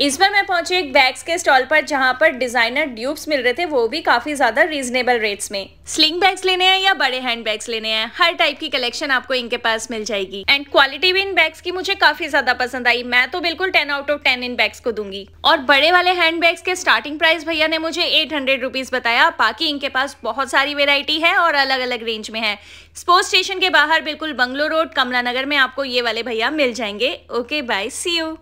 इस पर मैं पहुंची एक बैग्स के स्टॉल पर जहां पर डिजाइनर ड्यूब्स मिल रहे थे वो भी काफी ज्यादा रीजनेबल रेट्स में स्लिंग बैग्स लेने हैं या बड़े हैंड बैग्स लेने हैं हर टाइप की कलेक्शन आपको इनके पास मिल जाएगी एंड क्वालिटी भी इन बैग्स की मुझे काफी ज्यादा पसंद आई मैं तो बिल्कुल टेन आउट ऑफ टेन इन बैग्स को दूंगी और बड़े वाले हैंड बैग्स के स्टार्टिंग प्राइस भैया ने मुझे एट हंड्रेड रुपीज बताया बाकी इनके पास बहुत सारी वेरायटी है और अलग अलग रेंज में है स्पोर्ट्स स्टेशन के बाहर बिल्कुल बंगलो रोड कमला नगर में आपको ये वाले भैया मिल जाएंगे ओके बाय सी यू